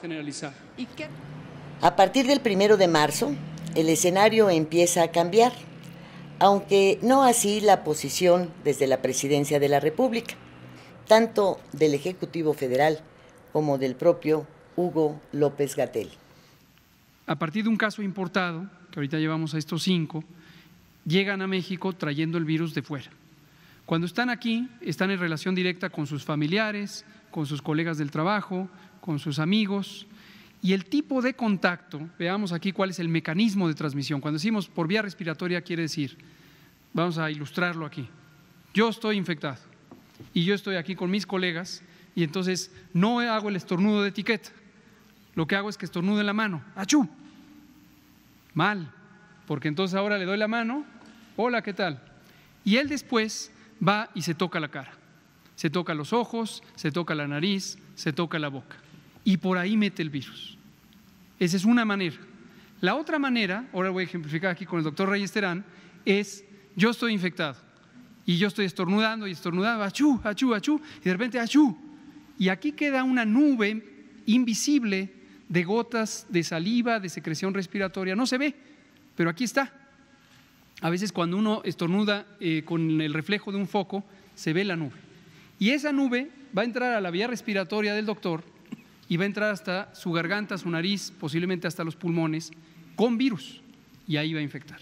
generalizar. A partir del primero de marzo, el escenario empieza a cambiar, aunque no así la posición desde la presidencia de la República, tanto del Ejecutivo Federal como del propio Hugo López Gatel. A partir de un caso importado, que ahorita llevamos a estos cinco, llegan a México trayendo el virus de fuera. Cuando están aquí, están en relación directa con sus familiares, con sus colegas del trabajo, con sus amigos. Y el tipo de contacto, veamos aquí cuál es el mecanismo de transmisión. Cuando decimos por vía respiratoria quiere decir, vamos a ilustrarlo aquí, yo estoy infectado y yo estoy aquí con mis colegas y entonces no hago el estornudo de etiqueta, lo que hago es que estornudo la mano, achú, mal, porque entonces ahora le doy la mano, hola, ¿qué tal? Y él después va y se toca la cara, se toca los ojos, se toca la nariz, se toca la boca y por ahí mete el virus. Esa es una manera. La otra manera, ahora voy a ejemplificar aquí con el doctor Reyes Terán, es yo estoy infectado y yo estoy estornudando y estornudando, achú, achú, achú, y de repente achú. Y aquí queda una nube invisible de gotas de saliva, de secreción respiratoria, no se ve, pero aquí está. A veces cuando uno estornuda eh, con el reflejo de un foco, se ve la nube. Y esa nube va a entrar a la vía respiratoria del doctor y va a entrar hasta su garganta, su nariz, posiblemente hasta los pulmones, con virus, y ahí va a infectar.